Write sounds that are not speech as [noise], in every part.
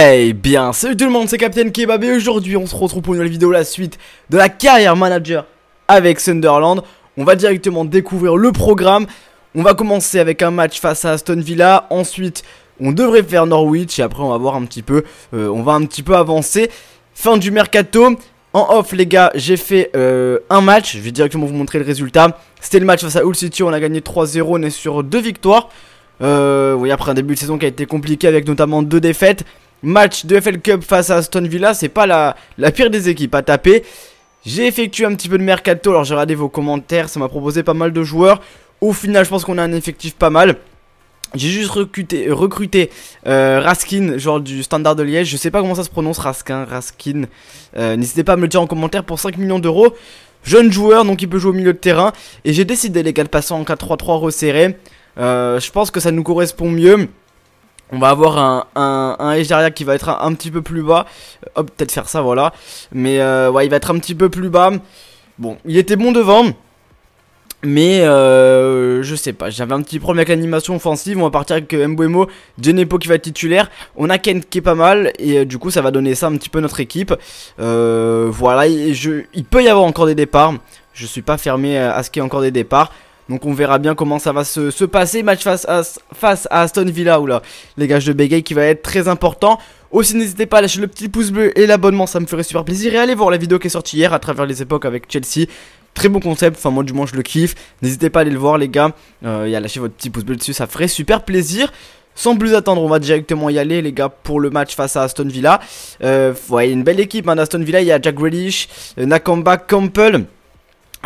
Hey bien, salut tout le monde, c'est Captain Kebab et aujourd'hui on se retrouve pour une nouvelle vidéo, la suite de la carrière manager avec Sunderland. On va directement découvrir le programme, on va commencer avec un match face à Aston Villa, ensuite on devrait faire Norwich et après on va voir un petit peu, euh, on va un petit peu avancer. Fin du mercato, en off les gars, j'ai fait euh, un match, je vais directement vous montrer le résultat. C'était le match face à Hull City, on a gagné 3-0, on est sur deux victoires. Euh, oui, après un début de saison qui a été compliqué avec notamment deux défaites match de FL Cup face à Aston Villa, c'est pas la, la pire des équipes à taper. J'ai effectué un petit peu de mercato, alors j'ai regardé vos commentaires, ça m'a proposé pas mal de joueurs. Au final, je pense qu'on a un effectif pas mal. J'ai juste recruté, euh, Raskin, genre du Standard de Liège. Je sais pas comment ça se prononce, Raskin, Raskin. Euh, n'hésitez pas à me le dire en commentaire pour 5 millions d'euros. Jeune joueur, donc il peut jouer au milieu de terrain. Et j'ai décidé, les gars, de passer en 4-3-3 resserré. Euh, je pense que ça nous correspond mieux on va avoir un, un, Egeria qui va être un, petit peu plus bas. Euh, hop, peut-être faire ça, voilà. Mais euh, ouais, il va être un petit peu plus bas. Bon, il était bon devant. Mais euh, je sais pas, j'avais un petit problème avec l'animation offensive. On va partir avec Mbuemo, Genepo qui va être titulaire. On a Kent qui est pas mal. Et du coup, ça va donner ça un petit peu notre équipe. voilà, je, il peut y avoir encore des départs. Je suis pas fermé à ce qu'il y ait encore des départs. Donc on verra bien comment ça va se, passer. Match face à, face à Aston Villa, oula, les gages de Bégay qui va être très important. Aussi n'hésitez pas à lâcher le petit pouce bleu et l'abonnement, ça me ferait super plaisir. Et allez voir la vidéo qui est sortie hier à travers les époques avec Chelsea. Très bon concept, enfin moi du moins je le kiffe. N'hésitez pas à aller le voir les gars euh, et à lâcher votre petit pouce bleu dessus, ça ferait super plaisir. Sans plus attendre, on va directement y aller, les gars, pour le match face à Aston Villa. Euh, voyez une belle équipe, hein, Aston Villa. Il y a Jack Grealish, euh, Nakamba, Campbell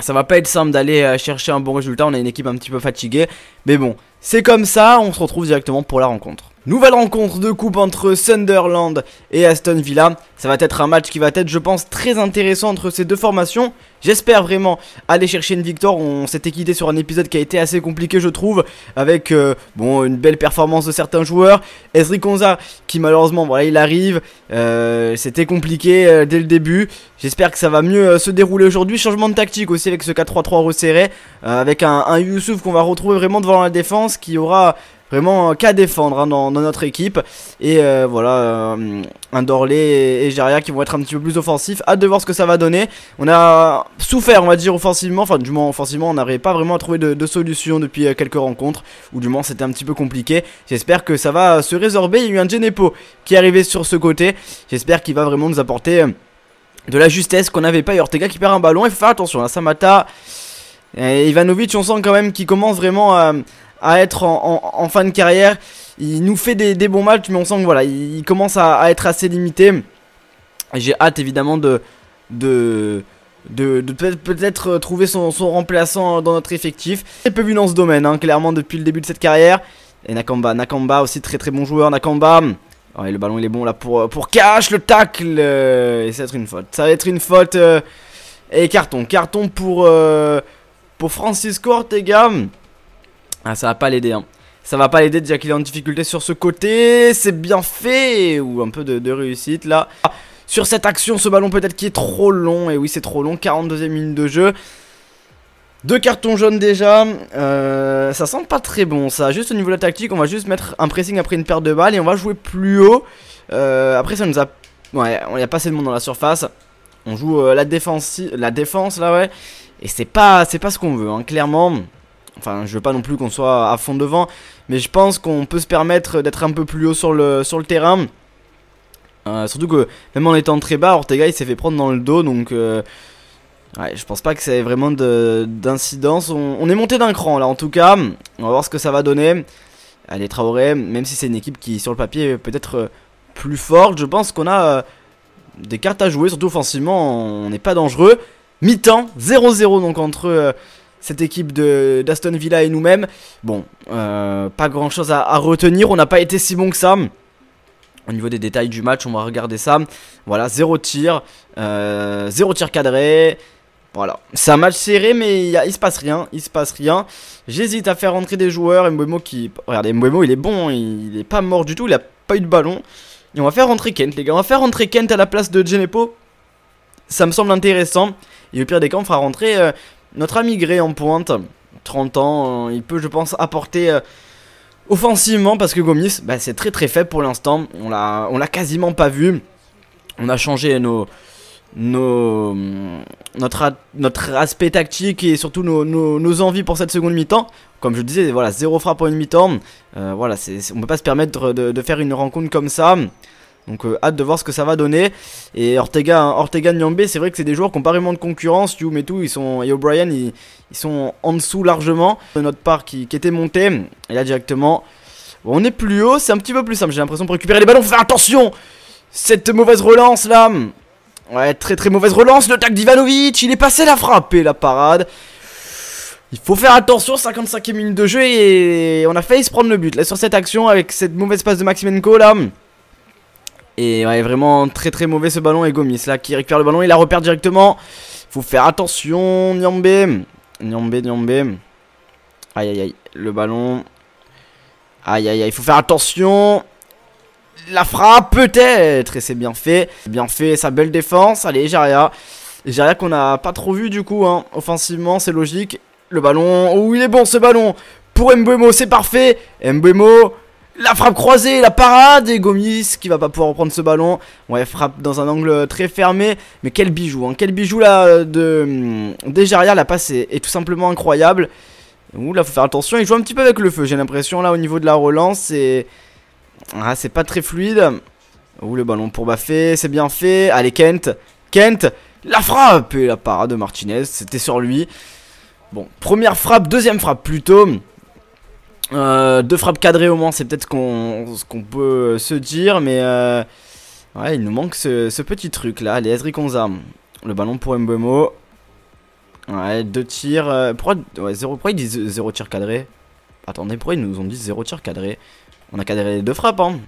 ça va pas être simple d'aller euh, chercher un bon résultat, on a une équipe un petit peu fatiguée. Mais bon, c'est comme ça, on se retrouve directement pour la rencontre. Nouvelle rencontre de coupe entre Sunderland et Aston Villa. Ça va être un match qui va être, je pense, très intéressant entre ces deux formations. J'espère vraiment aller chercher une victoire. On s'était quitté sur un épisode qui a été assez compliqué, je trouve, avec euh, bon une belle performance de certains joueurs. Esri Konza, qui malheureusement, voilà, il arrive. Euh, c'était compliqué euh, dès le début. J'espère que ça va mieux se dérouler aujourd'hui. Changement de tactique aussi avec ce 4-3-3 resserré, avec un, un Youssouf qu'on va retrouver vraiment devant la défense, qui aura vraiment qu'à défendre hein, dans, notre équipe. Et euh, voilà, euh, un Dorlé et, et qui vont être un petit peu plus offensifs. Hâte de voir ce que ça va donner. On a souffert, on va dire, offensivement. Enfin, du moins, offensivement, on n'arrivait pas vraiment à trouver de, solution depuis euh, quelques rencontres. Ou du moins, c'était un petit peu compliqué. J'espère que ça va se résorber. Il y a eu un Genepo qui est arrivé sur ce côté. J'espère qu'il va vraiment nous apporter de la justesse qu'on n'avait pas. Et Ortega qui perd un ballon. Il faut faire attention. à Samata. Et Ivanovic, on sent quand même qu'il commence vraiment à, à être en, fin de carrière. Il nous fait des, bons matchs, mais on sent que voilà, il, commence à, être assez limité. J'ai hâte évidemment de, de, de, peut-être trouver son, remplaçant dans notre effectif. C'est peu vu dans ce domaine, hein, clairement, depuis le début de cette carrière. Et Nakamba, Nakamba aussi très très bon joueur, Nakamba. le ballon il est bon là pour, pour Cash, le tackle. et ça va être une faute. Ça va être une faute. Euh, et carton, carton pour, euh, pour Francis les gars. Ah, ça va pas l'aider, hein. Ça va pas l'aider déjà qu'il est en difficulté sur ce côté. C'est bien fait Ou un peu de, réussite, là. sur cette action, ce ballon peut-être qui est trop long. Et oui, c'est trop long. 42e minute de jeu. Deux cartons jaunes déjà, euh, ça sent pas très bon ça, juste au niveau de la tactique on va juste mettre un pressing après une perte de balles et on va jouer plus haut euh, Après ça nous a, ouais on y a pas assez de monde dans la surface, on joue euh, la, défense, la défense là ouais Et c'est pas, pas ce qu'on veut hein. clairement Enfin, je veux pas non plus qu'on soit à fond devant, mais je pense qu'on peut se permettre d'être un peu plus haut sur le, sur le terrain. Euh, surtout que même en étant très bas, Ortega il s'est fait prendre dans le dos, donc euh, ouais, je pense pas que ça ait vraiment d'incidence. On, est monté d'un cran là, en tout cas, on va voir ce que ça va donner. Allez Traoré, même si c'est une équipe qui sur le papier est peut-être euh, plus forte, je pense qu'on a des cartes à jouer, surtout offensivement, on n'est pas dangereux. Mi-temps, 0-0 donc entre cette équipe d'Aston Villa et nous-mêmes. Bon, euh, pas grand-chose à, retenir. On n'a pas été si bon que ça. Au niveau des détails du match, on va regarder ça. Voilà, zéro tir, euh, Zéro tir cadré. Voilà, c'est un match serré mais il, il se passe rien, il se passe rien. J'hésite à faire rentrer des joueurs, Mbemo qui... Regardez, Mbemo il est bon, hein. il, n'est est pas mort du tout, il a pas eu de ballon. Et on va faire rentrer Kent les gars, on va faire rentrer Kent à la place de Genepo. Ça me semble intéressant. Et au pire des cas on fera rentrer... Euh, notre ami Gray en pointe, 30 ans, euh, il peut je pense apporter euh, offensivement parce que Gomis, bah, c'est très très faible pour l'instant. On l'a quasiment pas vu. On a changé nos, nos, notre, notre aspect tactique et surtout nos, envies pour cette seconde mi-temps. Comme je disais, voilà, zéro frappe en mi-temps. Euh, on ne peut pas se permettre de, faire une rencontre comme ça. Donc euh, hâte de voir ce que ça va donner. Et Ortega, hein, Ortega Nyambe, c'est vrai que c'est des joueurs qui pas vraiment de concurrence. Youm et tout, ils sont, et O'Brien, ils, sont en dessous largement. De notre part qui, était monté. Et là directement, on est plus haut, c'est un petit peu plus simple. J'ai l'impression de récupérer les ballons. Faut faire attention Cette mauvaise relance là Ouais, très très mauvaise relance. Le tac d'Ivanovic, il est passé la frappe et la parade. Il faut faire attention, 55 e minute de jeu et on a failli se prendre le but. Là sur cette action avec cette mauvaise passe de Maximenko là. Et ouais, vraiment très très mauvais ce ballon. Et Gomis là qui récupère le ballon, il la repère directement. Faut faire attention, Nyambé. Nyambé, Nyambé. Aïe aïe aïe, le ballon. Aïe aïe aïe, il faut faire attention. La frappe peut-être. Et c'est bien fait. Bien fait, sa belle défense. Allez, Jaria. Jaria qu'on n'a pas trop vu du coup. Hein. Offensivement, c'est logique. Le ballon. Oh, il est bon ce ballon. Pour Mbemo, c'est parfait. Mbemo. La frappe croisée, la parade et Gomis qui va pas pouvoir reprendre ce ballon. Ouais, frappe dans un angle très fermé. Mais quel bijou, hein. quel bijou là de hum, rien, La passe est, tout simplement incroyable. Ouh là, faut faire attention. Il joue un petit peu avec le feu, j'ai l'impression là au niveau de la relance. C'est... Ah, c'est pas très fluide. Ouh, le ballon pour Baffé, c'est bien fait. Allez, Kent. Kent, la frappe et la parade de Martinez, c'était sur lui. Bon, première frappe, deuxième frappe plutôt. Euh, deux frappes cadrées au moins, c'est peut-être ce qu'on peut euh, se dire, mais euh, il nous manque ce, petit truc là. Les Ezri arme Le ballon pour Mbemo. Ouais, deux tirs. pourquoi, ouais, zéro, pourquoi ils disent zéro tir cadré Attendez, pourquoi ils nous ont dit zéro tir cadré On a cadré les deux frappes, hein.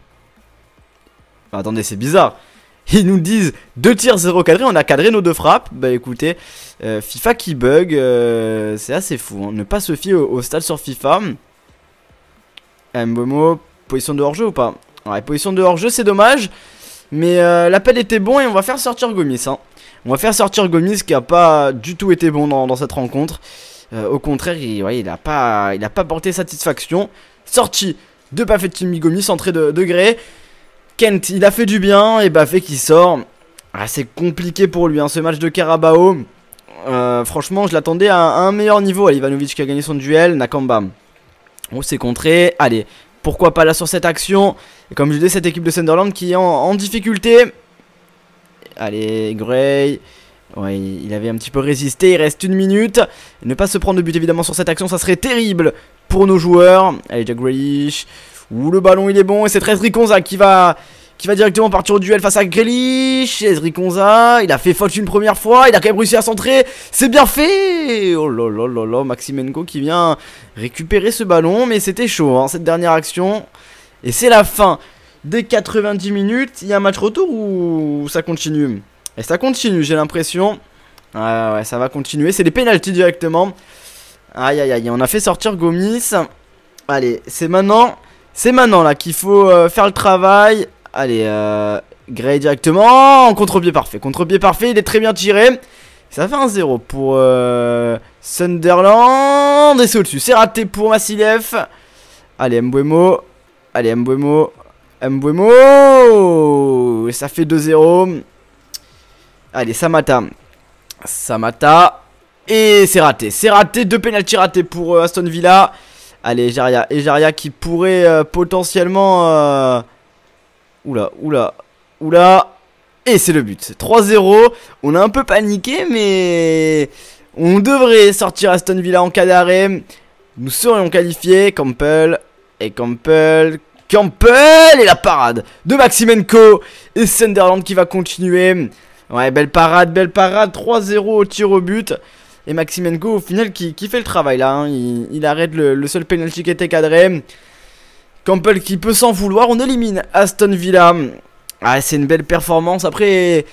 Bah, attendez, c'est bizarre. [laughs] Ils nous disent deux tirs zéro cadré, on a cadré nos deux frappes. Bah écoutez, FIFA qui bug, c'est assez fou. Hein. Ne pas se fier au, au stade sur FIFA. Eh, Mbomo, position de hors-jeu ou pas Ouais, position de hors-jeu, c'est dommage. Mais euh, l'appel était bon et on va faire sortir Gomis. Hein. On va faire sortir Gomis qui a pas du tout été bon dans, cette rencontre. Euh, au contraire, il, ouais, a pas, il a pas porté satisfaction. Sortie de Kimi Gomis, entrée de, de Kent, il a fait du bien et Bafet qui sort. Ah, c'est compliqué pour lui hein, ce match de Carabao. Euh, franchement, je l'attendais à, un meilleur niveau. à Ivanovic qui a gagné son duel, Nakamba Oh c'est contré. Allez, pourquoi pas là sur cette action. comme je disais, cette équipe de Sunderland qui est en, difficulté. Allez, Gray. Ouais, il avait un petit peu résisté, il reste une minute. Ne pas se prendre de but évidemment sur cette action, ça serait terrible pour nos joueurs. Allez, Jack Grealish. Ouh, le ballon il est bon et c'est 13 Riconza qui va qui va directement partir au duel face à Grealish. Ezri riconza il a fait faute une première fois, il a quand même réussi à centrer. C'est bien fait Oh là là là là, Maximenko qui vient récupérer ce ballon, mais c'était chaud hein, cette dernière action. Et c'est la fin des 90 minutes. Il y a un match retour ou ça continue Et ça continue, j'ai l'impression. Ah ouais, ça va continuer. C'est des pénalties directement. Aïe aïe aïe, on a fait sortir Gomis. Allez, c'est maintenant. C'est maintenant là qu'il faut euh, faire le travail. Allez, euh, Gray directement. Contre-pied parfait. Contre-pied parfait. Il est très bien tiré. Ça fait un 0 pour euh, Sunderland. Et c'est au-dessus. C'est raté pour Massilef. Allez, Mbuemo. Allez, Mbuemo. Mbuemo. Et ça fait 2-0. Allez, Samata. Samata. Et c'est raté. C'est raté. Deux pénaltys ratés pour euh, Aston Villa. Allez, Ejaria. Jaria qui pourrait euh, potentiellement Oula, oula, oula. Et c'est le but. 3-0. On a un peu paniqué, mais on devrait sortir Aston Villa en cas Nous serions qualifiés. Campbell. Et Campbell. Campbell et la parade de Maximenko. Et Sunderland qui va continuer. Ouais, belle parade, belle parade. 3-0 au tir au but. Et Maximenko au final qui, qui fait le travail là. Hein. Il, arrête le, le seul penalty qui était cadré. Campbell qui peut s'en vouloir. On élimine Aston Villa. Ah, c'est une belle performance. Après,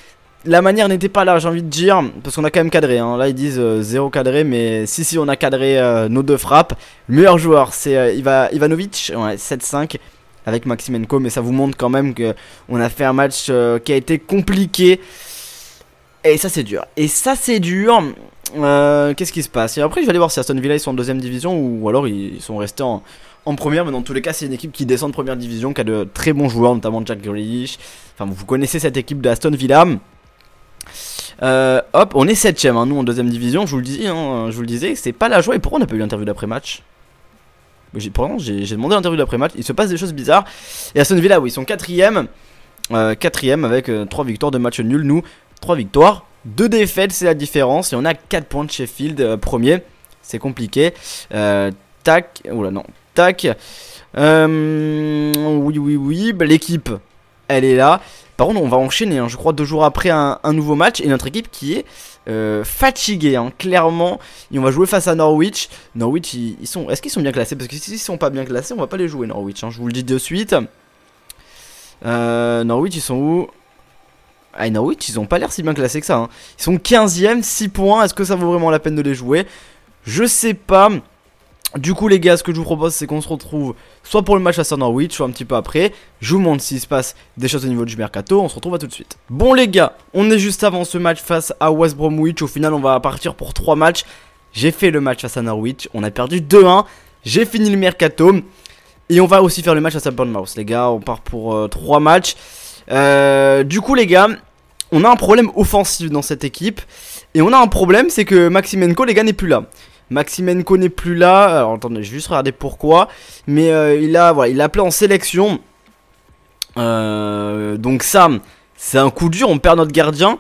la manière n'était pas là, j'ai envie de dire. Parce qu'on a quand même cadré. Hein. Là, ils disent 0 euh, zéro cadré. Mais si, si, on a cadré euh, nos deux frappes. Le meilleur joueur, c'est euh, Ivanovic. Ouais, 7-5 avec Maximenko. Mais ça vous montre quand même qu'on a fait un match qui a été compliqué. Et ça, c'est dur. Et ça, c'est dur. Qu'est-ce qui se passe Et après, je vais aller voir si Aston Villa ils sont en deuxième division ou alors ils sont restés en, en première, mais dans tous les cas, c'est une équipe qui descend de première division, qui a de très bons joueurs, notamment Jack Grealish. Enfin, vous connaissez cette équipe d'Aston Villa. Euh, hop, on est septième hein, nous en deuxième division. Je vous le dis, hein, je vous le disais, c'est pas la joie. Et pourquoi on n'a pas eu l'interview d'après-match Pourtant, j'ai demandé l'interview d'après-match. Il se passe des choses bizarres. Et Aston Villa, oui, ils sont quatrième. Euh, quatrième avec euh, trois victoires de match nul. Nous, Trois victoires, deux défaites, c'est la différence. Et on a quatre points de Sheffield, premier. C'est compliqué. tac. Oula, non, Tac. Euh, oui, oui, oui. Bah, l'équipe, elle est là. Par contre, on va enchaîner, hein. je crois, deux jours après un, nouveau match. Et notre équipe qui est euh, fatiguée, hein. clairement. Et on va jouer face à Norwich. Norwich, ils, sont. Est-ce qu'ils sont bien classés Parce que s'ils sont pas bien classés, on va pas les jouer, Norwich. Hein. je vous le dis de suite. Euh, Norwich, ils sont où ah, Norwich, ils ont pas l'air si bien classés que ça. Ils sont 15ème, 6 points. Est-ce que ça vaut vraiment la peine de les jouer Je sais pas. Du coup les gars ce que je vous propose c'est qu'on se retrouve soit pour le match à soit un petit peu après Je vous montre s'il se passe des choses au niveau du mercato on se retrouve à tout de suite Bon les gars on est juste avant ce match face à West Bromwich au final on va partir pour 3 matchs J'ai fait le match face à Norwich on a perdu 2-1 j'ai fini le mercato et on va aussi faire le match à sa les gars on part pour euh, trois 3 matchs euh, Du coup les gars on a un problème offensif dans cette équipe et on a un problème c'est que Maximenko les gars n'est plus là Maximenko n'est plus là. Alors attendez, je vais juste regarder pourquoi. Mais euh, il a voilà, il a appelé en sélection. Euh, donc ça, c'est un coup dur, on perd notre gardien.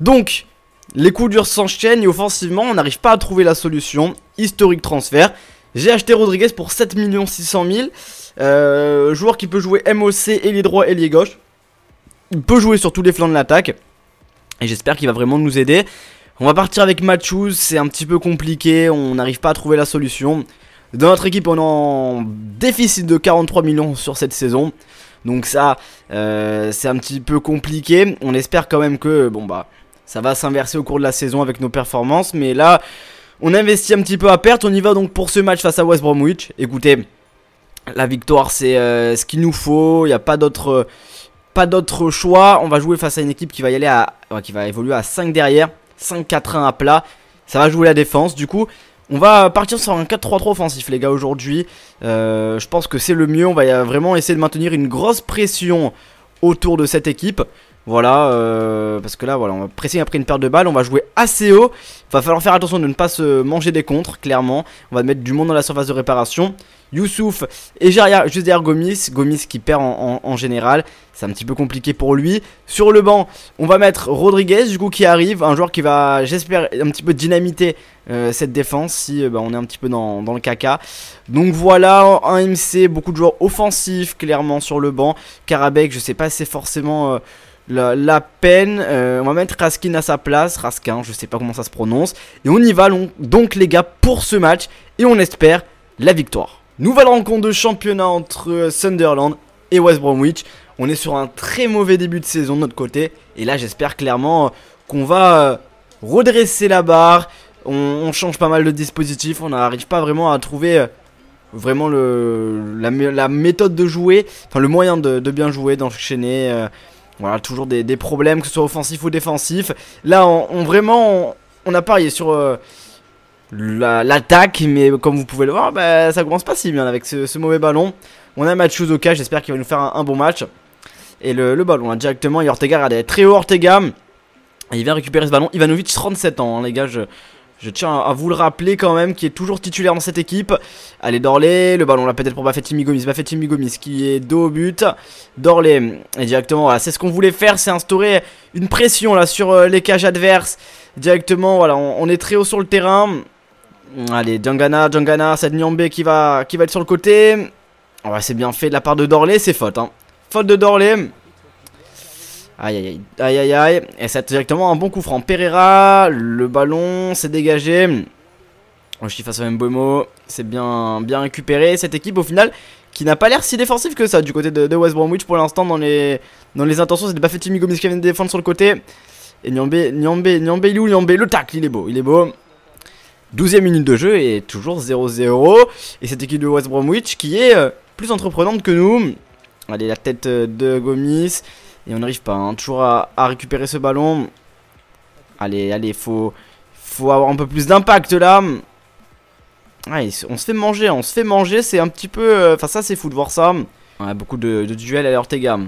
Donc les coups durs s'enchaînent et offensivement, on n'arrive pas à trouver la solution. Historique transfert. J'ai acheté Rodriguez pour 7 600 000. joueur qui peut jouer MOC, ailier droit, ailier gauche. Il peut jouer sur tous les flancs de l'attaque. Et j'espère qu'il va vraiment nous aider. On va partir avec Matchouz, c'est un petit peu compliqué, on n'arrive pas à trouver la solution. Dans notre équipe, on est en déficit de 43 millions sur cette saison. Donc ça, euh, c'est un petit peu compliqué. On espère quand même que, bon bah, ça va s'inverser au cours de la saison avec nos performances. Mais là, on investit un petit peu à perte. On y va donc pour ce match face à West Bromwich. Écoutez, la victoire, c'est euh, ce qu'il nous faut. Il n'y a pas d'autre... pas d'autre choix, on va jouer face à une équipe qui va y aller à, qui va évoluer à 5 derrière. 5-4-1 à plat. Ça va jouer la défense. Du coup, on va partir sur un 4-3-3 offensif les gars aujourd'hui. Euh, je pense que c'est le mieux. On va vraiment essayer de maintenir une grosse pression autour de cette équipe. Voilà, euh, parce que là, voilà, on va presser après une perte de balles, on va jouer assez haut. va falloir faire attention de ne pas se manger des contres, clairement. On va mettre du monde dans la surface de réparation. Youssouf et Jaria juste derrière Gomis, Gomis qui perd en, général, c'est un petit peu compliqué pour lui. Sur le banc, on va mettre Rodriguez du coup qui arrive, un joueur qui va, j'espère, un petit peu dynamiter euh, cette défense si euh, bah, on est un petit peu dans, le caca. Donc voilà, un MC, beaucoup de joueurs offensifs clairement sur le banc. Karabek, je sais pas, c'est forcément la, peine. Euh, on va mettre Raskin à sa place. Raskin, je sais pas comment ça se prononce. Et on y va donc les gars pour ce match. Et on espère la victoire. Nouvelle rencontre de championnat entre euh, Sunderland et West Bromwich. On est sur un très mauvais début de saison de notre côté. Et là j'espère clairement euh, qu'on va redresser la barre. On, change pas mal de dispositifs. On n'arrive pas vraiment à trouver vraiment le, la, méthode de jouer, enfin le moyen de, bien jouer, d'enchaîner, voilà, toujours des, problèmes, que ce soit offensif ou défensif. Là, on, vraiment, on, a parié sur euh, l'attaque, mais comme vous pouvez le voir, bah, ça commence pas si bien avec ce, mauvais ballon. On a Mathieu Zoka, j'espère qu'il va nous faire un, bon match. Et le, ballon, hein, directement, et Ortega, regardez, très haut Ortega. Et il vient récupérer ce ballon. Ivanovic, 37 ans, hein, les gars. Je, je tiens à vous le rappeler quand même, qui est toujours titulaire dans cette équipe. Allez, Dorlé, le ballon là peut-être pour Bafetti Migomis. Bafetti Gomis qui est dos au but. Dorlé, et directement, voilà, c'est ce qu'on voulait faire, c'est instaurer une pression là sur euh, les cages adverses. Directement, voilà, on, est très haut sur le terrain. Allez, Djangana, Djangana, c'est Nyambe qui va, qui va être sur le côté. c'est bien fait de la part de Dorlé, c'est faute, hein. Faute de Dorlé. Aïe aïe aïe aïe aïe Et c'est directement un bon coup franc. Pereira, le ballon s'est dégagé. Je suis face à Mbomo. C'est bien, bien récupéré. Cette équipe au final qui n'a pas l'air si défensif que ça du côté de, West Bromwich pour l'instant dans les, dans les intentions. c'est de fait Timmy qui vient de défendre sur le côté. Et Nyambe, Nyambe, Nyambe, le tacle, il est beau, il est beau. 12 e minute de jeu et toujours 0-0. Et cette équipe de West Bromwich qui est euh, plus entreprenante que nous. Allez, la tête euh, de Gomis. Et on n'arrive pas, hein. toujours à, récupérer ce ballon. Allez, allez, faut, avoir un peu plus d'impact là. Ouais, ah, on se fait manger, on se fait manger, c'est un petit peu... Euh, enfin ça c'est fou de voir ça. On beaucoup de, de duels à l'Ortega.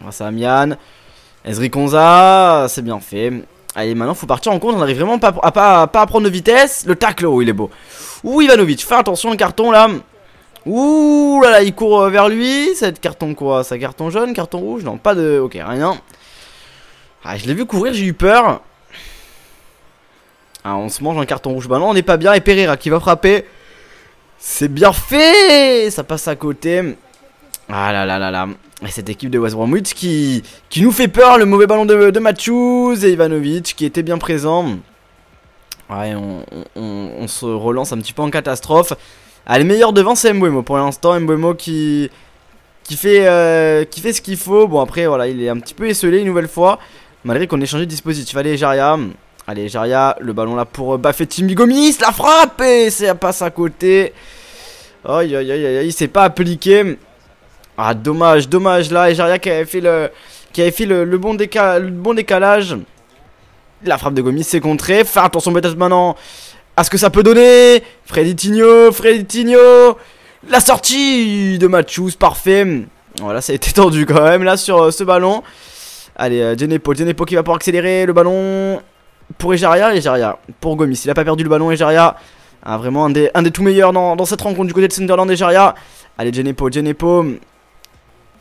Grâce à Mian, Ezri Konza, c'est bien fait. Allez, maintenant faut partir en contre, on n'arrive vraiment pas à, prendre de vitesse. Le tacle, oh, il est beau. Ouh Ivanovic, fais attention le carton là. Ouh là là, il court euh, vers lui. Cette carton quoi Ça carton jaune, carton rouge Non, pas de. Ok, rien. Ah, je l'ai vu courir, j'ai eu peur. Ah, on se mange un carton rouge. Bah non, on n'est pas bien. Et Pereira qui va frapper. C'est bien fait Ça passe à côté. Ah là là là là. Et cette équipe de West Bromwich qui, qui nous fait peur. Le mauvais ballon de, de Matthews et Ivanovic qui était bien présent. Ouais, on se relance un petit peu en catastrophe. Ah, le meilleur devant, c'est Mbuemo. Pour l'instant, Mbuemo qui, qui, fait, euh, qui fait ce qu'il faut. Bon, après, voilà, il est un petit peu esselé une nouvelle fois. Malgré qu'on ait changé de dispositif. Allez, Jaria. Allez, Jaria, le ballon là pour euh, Timmy Gomis La frappe Et à passe à côté. Aïe, aïe, aïe, aïe, il s'est pas appliqué. Ah, dommage, dommage là. Et qui avait fait le, qui avait fait le, bon, décalage. La frappe de Gomis s'est contrée. faire attention peut maintenant à ce que ça peut donner. Freddy Tigno, Freddy Tigno. La sortie de Machus, parfait. Voilà, ça a été [laughs] tendu quand même là sur euh, ce ballon. Allez, euh, Genepo, qui va pour accélérer le ballon pour Ejaria, Ejaria pour Gomis. Il a pas perdu le ballon, Ejaria. Ah, vraiment un des, un des tout meilleurs dans, cette rencontre du côté de Sunderland, Ejaria. Allez, Genepo, Genepo.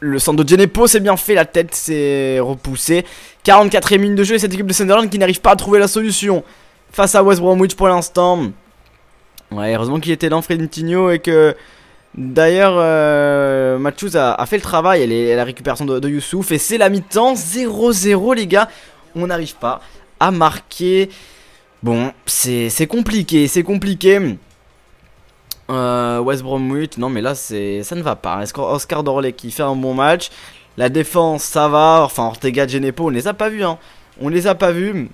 Le centre de Genepo, c'est bien fait, la tête s'est repoussée. 44 minute de jeu et cette équipe de Sunderland qui n'arrive pas à trouver la solution face à West Bromwich pour l'instant. Ouais, heureusement qu'il était dans Fred et que D'ailleurs, euh, Machuz a, fait le travail, elle, la récupération de, Youssouf, et c'est la mi-temps, 0-0 les gars, on n'arrive pas à marquer, bon, c'est compliqué, c'est compliqué, euh, West Bromwich, non mais là ça ne va pas, Oscar Dorley qui fait un bon match, la défense ça va, enfin Ortega, Genepo, on les a pas vus, hein. on les a pas vus,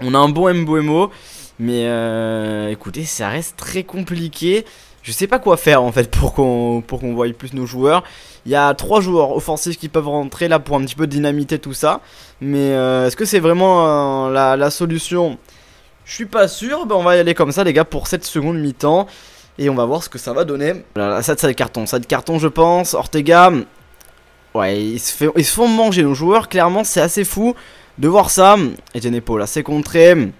on a un bon Mboemo, mais euh, écoutez, ça reste très compliqué. Je sais pas quoi faire en fait pour qu'on pour qu'on voie plus nos joueurs. Il y a trois joueurs offensifs qui peuvent rentrer là pour un petit peu dynamiter tout ça. Mais euh, est-ce que c'est vraiment euh, la, solution Je suis pas sûr. Ben, on va y aller comme ça les gars pour cette seconde mi-temps. Et on va voir ce que ça va donner. ça, ça de carton. Ça de carton je pense. Ortega. Ouais, ils se, ils se font manger nos joueurs. Clairement c'est assez fou de voir ça. une épaule assez contré.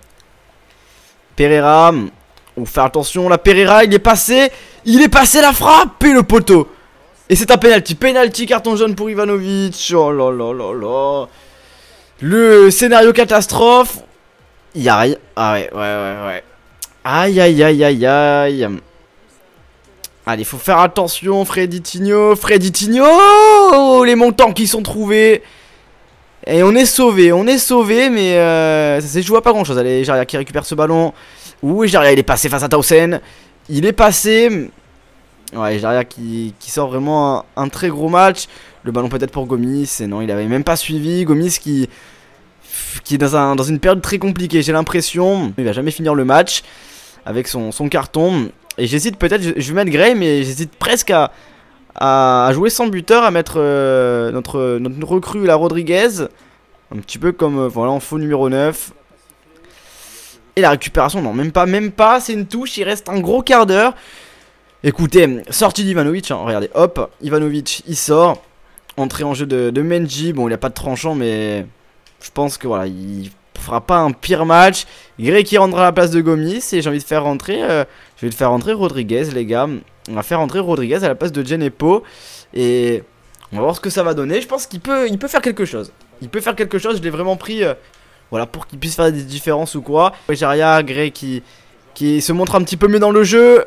Pereira. On fait attention, la Pereira, il est passé. Il est passé la frappe et le poteau. Et c'est un penalty. Penalty, carton jaune pour Ivanovic. Oh là là là là. Le scénario catastrophe. Il Ah ouais, ouais, ouais, ouais. Aïe, aïe, aïe, aïe, aïe. Allez, faut faire attention, Freddy Tigno. Freddy Les montants qui sont trouvés. Et on est sauvé, on est sauvé, mais euh, ça s'est joué à pas grand chose. Allez, Jaria qui récupère ce ballon. Ouh, Jaria il est passé face à Tausen. Il est passé. Ouais, Jaria qui, qui sort vraiment un, très gros match. Le ballon peut-être pour Gomis. Et non, il avait même pas suivi. Gomis qui, qui est dans, une période très compliquée, j'ai l'impression. Il va jamais finir le match avec son, carton. Et j'hésite peut-être, je, je, vais mettre Gray, mais j'hésite presque à, à, jouer sans buteur, à mettre euh, notre, recrue, la Rodriguez, un petit peu comme, euh, voilà, en faux numéro 9. Et la récupération, non, même pas, même pas, c'est une touche, il reste un gros quart d'heure. Écoutez, sortie d'Ivanovic, hein, regardez, hop, Ivanovic, il sort. Entrée en jeu de, de Menji, bon, il a pas de tranchant, mais je pense que voilà, il fera pas un pire match. Grey qui rendra à la place de Gomis. Et j'ai envie de faire rentrer. Euh, je vais faire rentrer Rodriguez, les gars. On va faire rentrer Rodriguez à la place de Genepo. Et on va voir ce que ça va donner. Je pense qu'il peut, il peut faire quelque chose. Il peut faire quelque chose. Je l'ai vraiment pris. Euh, voilà, pour qu'il puisse faire des différences ou quoi. Ejaria, qui, qui se montre un petit peu mieux dans le jeu.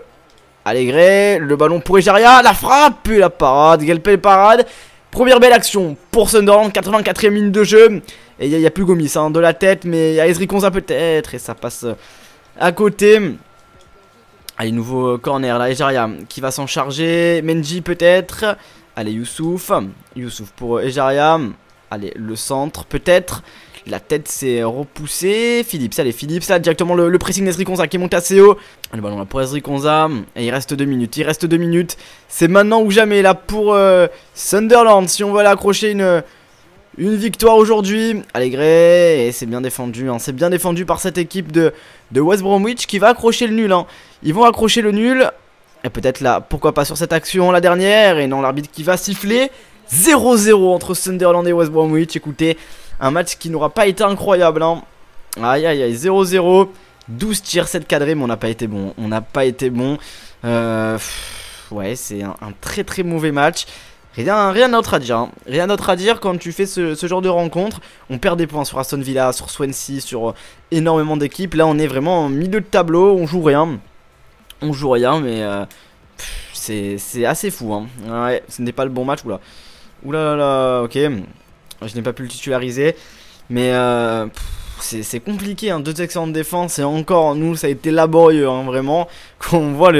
Allez Grey, le ballon pour Ejaria, la frappe, puis la parade, la parade, Première belle action pour Sunderland, 84 e ligne de jeu. Et il n'y a, plus Gomis hein, de la tête, mais il y a Ezri peut-être. Et ça passe euh, à côté. Allez, nouveau corner, là, Ejaria qui va s'en charger. Menji peut-être. Allez, Youssouf. Youssouf pour Ejaria. Allez, le centre peut-être. La tête s'est repoussée. Philips, allez, Philips, là, directement le, pressing d'Esri Konza qui monte assez haut. Le ballon là pour Esri Et il reste 2 minutes. Il reste 2 minutes. C'est maintenant ou jamais là pour euh, Sunderland. Si on veut aller accrocher une. Une victoire aujourd'hui, Allégré, et c'est bien défendu, hein. c'est bien défendu par cette équipe de, de West Bromwich qui va accrocher le nul. Hein. Ils vont accrocher le nul, et peut-être là, pourquoi pas sur cette action, la dernière, et non l'arbitre qui va siffler. 0-0 entre Sunderland et West Bromwich, écoutez, un match qui n'aura pas été incroyable. Hein. Aïe aïe aïe, 0-0. 12 tirs, 7 cadrés, mais on n'a pas été bon. On n'a pas été bon. Euh, ouais, c'est un, très très mauvais match. Rien, rien d'autre à dire. Hein. Rien d'autre à dire quand tu fais ce, genre de rencontre. On perd des points sur Aston Villa, sur Swansea, sur euh, énormément d'équipes. Là, on est vraiment en milieu de tableau. On joue rien. On joue rien, mais euh, c'est assez fou. Hein. ce n'est pas le bon match. Oula. là là là, ok. Je n'ai pas pu le titulariser. Mais euh, c'est compliqué, hein. deux excellentes défense Et encore, nous, ça a été laborieux, hein, vraiment. [laughs] Quand on voit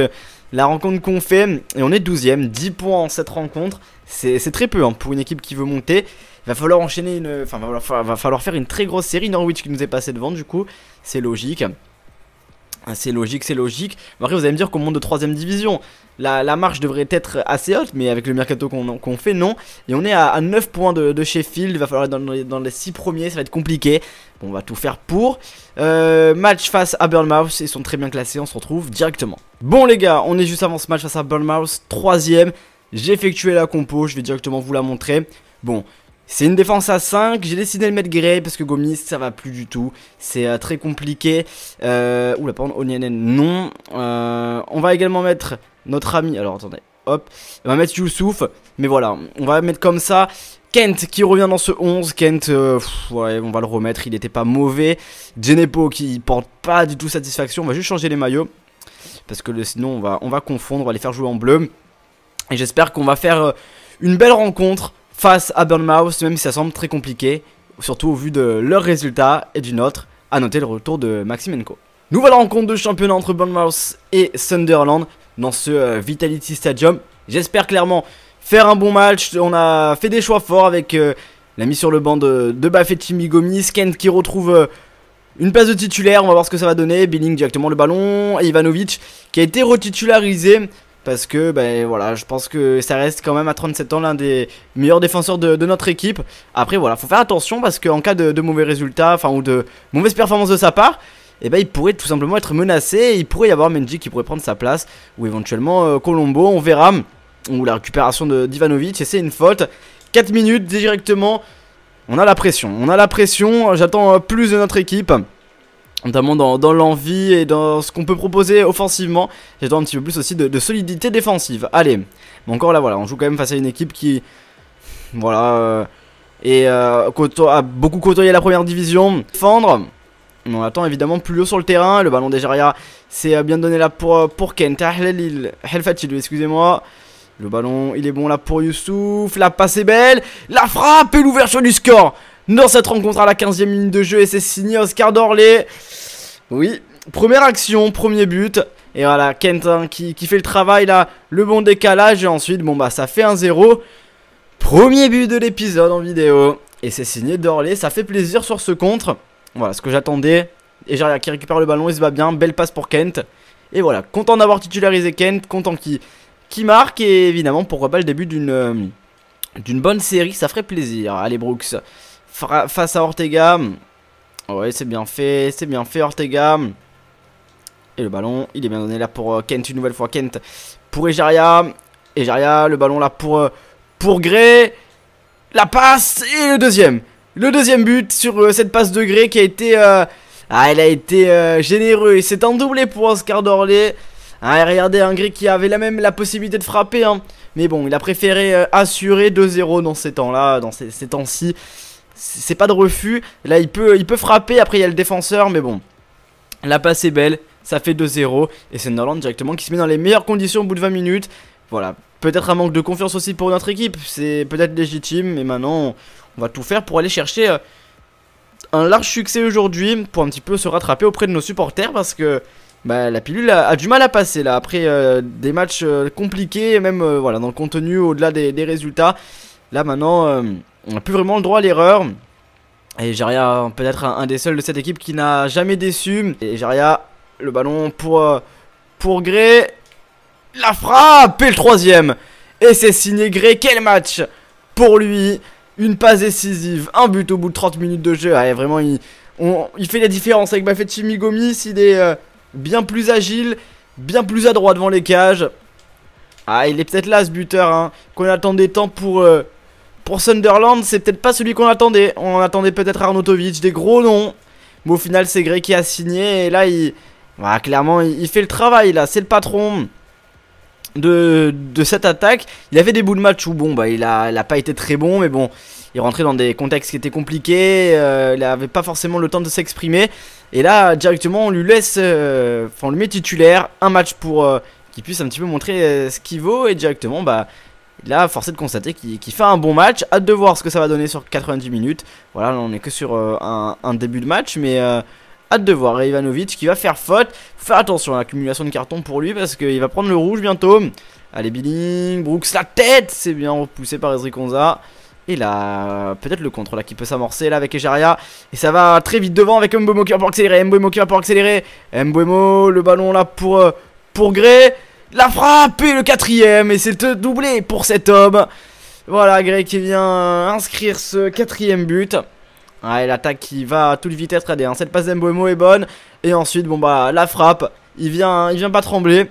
la rencontre qu'on fait, et on est 12ème, 10 points en cette rencontre. C'est très peu hein, pour une équipe qui veut monter. Il va falloir enchaîner une. Enfin, va va falloir faire une très grosse série. Norwich qui nous est passé devant, du coup, c'est logique. Ah, c'est logique, c'est logique. Après, vous allez me dire qu'on monte de 3 division. La, marche devrait être assez haute, mais avec le mercato qu'on fait, non. Et on est à, 9 points de, de, Sheffield. Il va falloir dans, les, 6 premiers, ça va être compliqué. on va tout faire pour. Euh, match face à Bournemouth, ils sont très bien classés, on se retrouve directement. Bon, les gars, on est juste avant ce match face à Bournemouth, 3 J'ai effectué la compo, je vais directement vous la montrer. Bon, c'est une défense à 5, j'ai décidé de mettre Gray parce que Gomis ça va plus du tout, c'est euh, très compliqué. Euh, oula pardon, Onyanen non. Euh, on va également mettre notre ami, alors attendez, hop, on va mettre Youssouf, mais voilà, on va mettre comme ça. Kent qui revient dans ce 11, Kent, on va le remettre, il était pas mauvais. Genepo qui porte pas du tout satisfaction, on va juste changer les maillots. Parce que sinon on va, on va confondre, on va les faire jouer en bleu. Et j'espère qu'on va faire une belle rencontre face à Burnmouth, même si ça semble très compliqué, surtout au vu de leurs résultats et du nôtre. À noter le retour de Maximenko. Nouvelle rencontre de championnat entre Burnmouth et Sunderland dans ce euh, Vitality Stadium. J'espère clairement faire un bon match. On a fait des choix forts avec euh, la mise sur le banc de, de Baffetti kent qui retrouve euh, une place de titulaire. On va voir ce que ça va donner. Billing directement le ballon. Et Ivanovic qui a été retitularisé parce que ben voilà, je pense que ça reste quand même à 37 ans l'un des meilleurs défenseurs de, notre équipe. Après voilà, faut faire attention parce qu'en cas de, mauvais résultats, enfin ou de mauvaise performance de sa part, eh ben il pourrait tout simplement être menacé. il pourrait y avoir Menji qui pourrait prendre sa place ou éventuellement euh, Colombo, on verra. Ou la récupération d'Ivanovic et c'est une faute. 4 minutes directement. On a la pression, on a la pression. J'attends euh, plus de notre équipe notamment dans, dans l'envie et dans ce qu'on peut proposer offensivement. J'attends un petit peu plus aussi de, solidité défensive. Allez, mais encore là, voilà, on joue quand même face à une équipe qui, voilà, et euh, euh a beaucoup côtoyé la première division. Fendre, On attend évidemment plus haut sur le terrain. Le ballon d'Egeria s'est euh, bien donné là pour, euh, pour Kent. Helfatil, ah, excusez-moi. Le ballon, il est bon là pour Youssouf. La passe est belle. La frappe et l'ouverture du score dans cette rencontre à la 15e minute de jeu et c'est signé Oscar Dorlé. Oui, première action, premier but. Et voilà, Kent hein, qui, fait le travail là, le bon décalage et ensuite, bon bah ça fait un 0 Premier but de l'épisode en vidéo. Et c'est signé Dorlé, ça fait plaisir sur ce contre. Voilà ce que j'attendais. Et Jaria qui récupère le ballon, il se va bien, belle passe pour Kent. Et voilà, content d'avoir titularisé Kent, content qui qui marque et évidemment pourquoi pas le début d'une euh, d'une bonne série, ça ferait plaisir. Allez Brooks face à Ortega. Ouais, c'est bien fait, c'est bien fait Ortega. Et le ballon, il est bien donné là pour euh, Kent une nouvelle fois. Kent pour Ejaria. Ejaria, le ballon là pour, euh, pour Gray. La passe et le deuxième. Le deuxième but sur euh, cette passe de Gray qui a été... Ah, elle a été généreux. Et c'est un doublé pour Oscar Dorlé. Ah, regardez, un Gray qui avait la même la possibilité de frapper. Hein. Mais bon, il a préféré assurer 2-0 dans ces temps-là, dans ces temps-ci. C'est pas de refus. Là, il peut, il peut frapper. Après, il y a le défenseur. Mais bon, la passe est belle. Ça fait 2-0. Et c'est Norland directement qui se met dans les meilleures conditions au bout de 20 minutes. Voilà. Peut-être un manque de confiance aussi pour notre équipe. C'est peut-être légitime. Mais maintenant, on va tout faire pour aller chercher euh, un large succès aujourd'hui. Pour un petit peu se rattraper auprès de nos supporters. Parce que bah, la pilule a, du mal à passer là après euh, des matchs euh, compliqués, même voilà, dans le contenu au-delà des, des, résultats. Là maintenant, on n'a plus vraiment le droit à l'erreur. Et Jaria, peut-être un, des seuls de cette équipe qui n'a jamais déçu. Et Jaria, le ballon pour, euh, pour Gray. La frappe et le troisième. Et c'est signé Gray. Quel match pour lui. Une passe décisive. Un but au bout de 30 minutes de jeu. Ah, vraiment, il, fait la différence avec Bafetti Migomis. Il est euh, bien plus agile, bien plus adroit devant les cages. Ah, il est peut-être là ce buteur hein, qu'on attendait tant pour, euh, pour Sunderland, c'est peut-être pas celui qu'on attendait. On attendait peut-être Arnautovic, des gros noms. Mais au final, c'est Grey qui a signé. Et là, il... clairement, il fait le travail, là. C'est le patron de, cette attaque. Il avait des bouts de match où, bon, bah, il a, pas été très bon. Mais bon, il rentrait dans des contextes qui étaient compliqués, euh, il avait pas forcément le temps de s'exprimer. Et là, directement, on lui laisse, euh, on lui met titulaire, un match pour euh, qu'il puisse un petit peu montrer ce qu'il vaut, et directement, bah, Là, forcé de constater qu'il fait un bon match. Hâte de voir ce que ça va donner sur 90 minutes. Voilà, là, on n'est que sur euh, un, début de match, mais euh, hâte de voir. Ivanovic qui va faire faute. Fais attention à l'accumulation de cartons pour lui parce qu'il va prendre le rouge bientôt. Allez, Billing, Brooks, la tête C'est bien repoussé par Ezri Konza. Et là, peut-être le contre là qui peut s'amorcer là avec Ejaria. Et ça va très vite devant avec Mbomo qui va pour accélérer. Mbomo qui va pour accélérer. Mbomo, le ballon là pour, euh, pour Gray. La frappe et le quatrième et c'est doublé pour cet homme. Voilà Greg qui vient euh, inscrire ce quatrième but. Ouais, ah, l'attaque qui va à toute vitesse, regardez, cette passe d'Emboemo est bonne. Et ensuite, bon bah, la frappe, il vient, il vient pas trembler.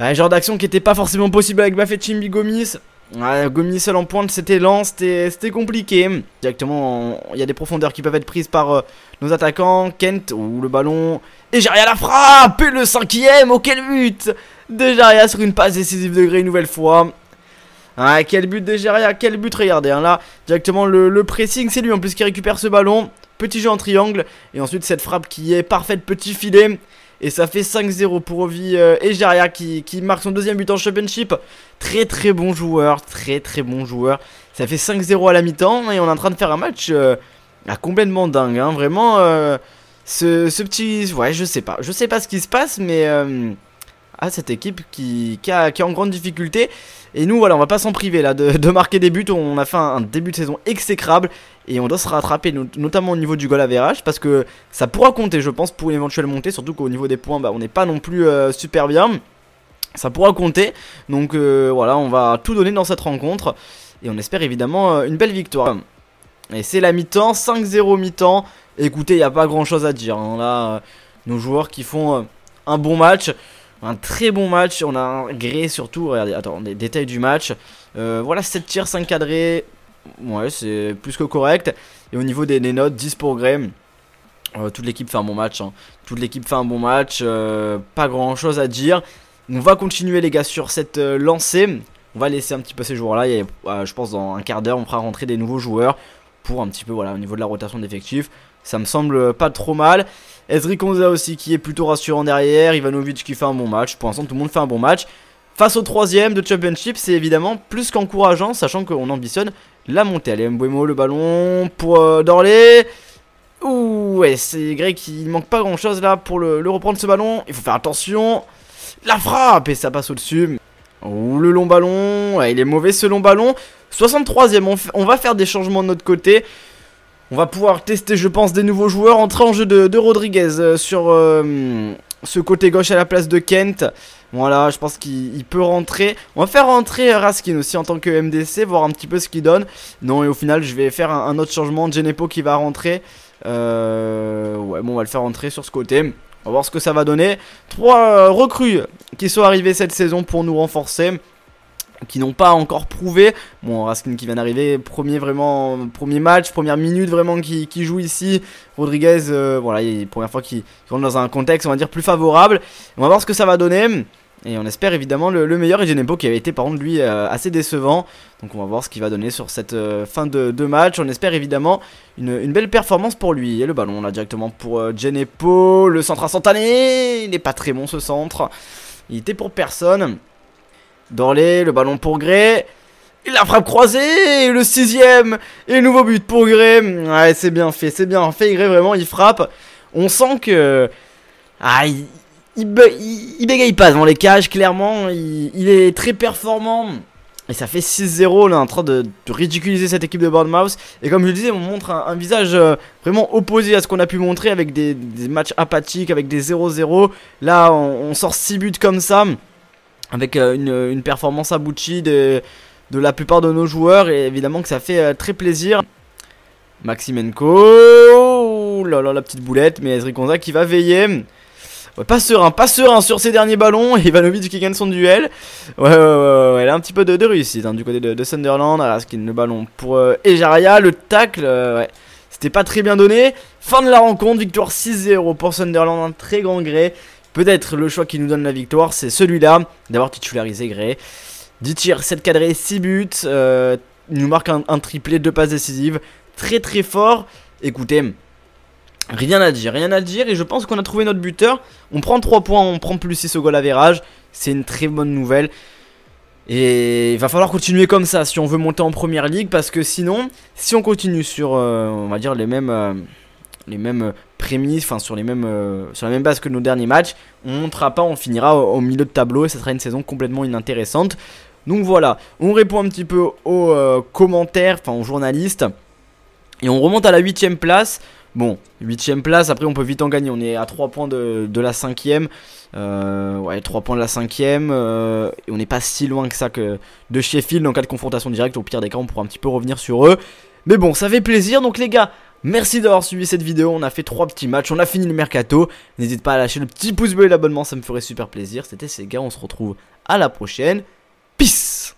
Un genre d'action qui était pas forcément possible avec Bafet Chimbi Gomis. Ouais, seul en pointe, c'était lent, c'était compliqué. Directement, il y a des profondeurs qui peuvent être prises par euh, nos attaquants. Kent, ou le ballon. Et Jaria la frappe Et le cinquième, oh quel but De Jaria sur une passe décisive de une nouvelle fois. Ah, quel but de Jaria, quel but, regardez. Hein, là, directement, le, le pressing, c'est lui en plus qui récupère ce ballon. Petit jeu en triangle. Et ensuite, cette frappe qui est parfaite, petit filet. Et ça fait 5-0 pour Ovi euh, et qui, marque son deuxième but en championship. Très très bon joueur, très très bon joueur. Ça fait 5-0 à la mi-temps et on est en train de faire un match euh, complètement dingue. Hein. Vraiment, euh, ce, ce, petit... Ouais, je sais pas. Je sais pas ce qui se passe, mais cette équipe qui, est en grande difficulté. Et nous, voilà, on va pas s'en priver là de, marquer des buts. On a fait un, début de saison exécrable et on doit se rattraper, notamment au niveau du goal average, parce que ça pourra compter, je pense, pour une éventuelle montée. Surtout qu'au niveau des points, bah, on n'est pas non plus euh, super bien. Ça pourra compter. Donc euh, voilà, on va tout donner dans cette rencontre et on espère évidemment euh, une belle victoire. Et c'est la mi-temps, 5-0 mi-temps. Écoutez, il n'y a pas grand chose à dire. Hein. Là, nos joueurs qui font un bon match un très bon match. On a un gré surtout. Regardez, attends, les détails du match. Euh, voilà, 7 tirs, 5 cadrés. Ouais, c'est plus que correct. Et au niveau des, notes, 10 pour Gré, euh, toute l'équipe fait un bon match. Hein. Toute l'équipe fait un bon match. Euh, pas grand chose à dire. On va continuer, les gars, sur cette lancée. On va laisser un petit peu ces joueurs-là. je pense dans un quart d'heure, on fera rentrer des nouveaux joueurs pour un petit peu, voilà, au niveau de la rotation d'effectifs. Ça me semble pas trop mal. Ezri Konza aussi qui est plutôt rassurant derrière. Ivanovic qui fait un bon match. Pour l'instant, tout le monde fait un bon match. Face au troisième de Championship, c'est évidemment plus qu'encourageant, sachant qu'on ambitionne la montée. Allez, Mbuemo, le ballon pour euh, Dorlé. Ouh, ouais, c'est Greg qui manque pas grand chose là pour le, reprendre ce ballon. Il faut faire attention. La frappe et ça passe au-dessus. Ouh, le long ballon. il est mauvais ce long ballon. 63ème, on va faire des changements de notre côté. On va pouvoir tester, je pense, des nouveaux joueurs. Entrer en jeu de, Rodriguez euh, sur euh, ce côté gauche à la place de Kent. Voilà, je pense qu'il peut rentrer. On va faire rentrer Raskin aussi en tant que MDC, voir un petit peu ce qu'il donne. Non, et au final, je vais faire un, autre changement. Genepo qui va rentrer. Euh, ouais, bon, on va le faire rentrer sur ce côté. On va voir ce que ça va donner. Trois recrues qui sont arrivées cette saison pour nous renforcer qui n'ont pas encore prouvé. Bon, Raskin qui vient d'arriver, premier vraiment, premier match, première minute vraiment qui, joue ici. Rodriguez, euh, voilà, il, première fois qu'il rentre dans un contexte, on va dire, plus favorable. On va voir ce que ça va donner. Et on espère évidemment le, meilleur. Et Genepo qui avait été par contre lui euh, assez décevant. Donc on va voir ce qu'il va donner sur cette euh, fin de, match. On espère évidemment une, belle performance pour lui. Et le ballon là directement pour euh, Genepo. Le centre à Santané, Il n'est pas très bon ce centre. Il était pour personne. Dorlé, le ballon pour Gray. la frappe croisée, le sixième, et nouveau but pour Gray. Ouais, c'est bien fait, c'est bien fait. Gray, vraiment, il frappe. On sent que. Ah, il, bégaye pas dans les cages, clairement. Il, est très performant. Et ça fait 6-0, là, en train de, ridiculiser cette équipe de Bournemouth. Et comme je le disais, on montre un, visage euh, vraiment opposé à ce qu'on a pu montrer avec des, matchs apathiques, avec des 0-0. Là, on, on sort 6 buts comme ça avec euh, une, performance aboutie de, de la plupart de nos joueurs et évidemment que ça fait euh, très plaisir. Maximenko, oh la petite boulette, mais Ezri Konza qui va veiller. pas serein, pas serein sur ses derniers ballons. [laughs] Ivanovic qui gagne son duel. Ouais, ouais, ouais, ouais. a un petit peu de, réussite hein, du côté de, de Sunderland. Ah, est le ballon pour euh, Ejaria. Le tacle, ouais. C'était pas très bien donné. Fin de la rencontre, victoire 6-0 pour Sunderland. Un très grand gré. Peut-être le choix qui nous donne la victoire, c'est celui-là, d'avoir titularisé Gré 10 tirs, 7 cadrés, 6 buts, il euh, nous marque un, triplé, 2 passes décisives, très très fort. Écoutez, rien à dire, rien à dire, et je pense qu'on a trouvé notre buteur. On prend 3 points, on prend plus 6 au goal verrage. c'est une très bonne nouvelle. Et il va falloir continuer comme ça si on veut monter en première ligue parce que sinon, si on continue sur, euh, on va dire, les mêmes... Euh, les mêmes euh, prémices, enfin sur les mêmes euh, sur la même base que nos derniers matchs. On ne montera pas, on finira au, milieu de tableau et ça sera une saison complètement inintéressante. Donc voilà, on répond un petit peu aux euh, commentaires, enfin aux journalistes. Et on remonte à la 8ème place. Bon, 8ème place, après on peut vite en gagner. On est à 3 points de, la 5ème. ouais, 3 points de la 5ème. et on n'est pas si loin que ça que de Sheffield en cas de confrontation directe. Au pire des cas, on pourra un petit peu revenir sur eux. Mais bon, ça fait plaisir. Donc les gars, Merci d'avoir suivi cette vidéo, on a fait trois petits matchs, on a fini le mercato. N'hésite pas à lâcher le petit pouce bleu et l'abonnement, ça me ferait super plaisir. C'était Sega, on se retrouve à la prochaine. Peace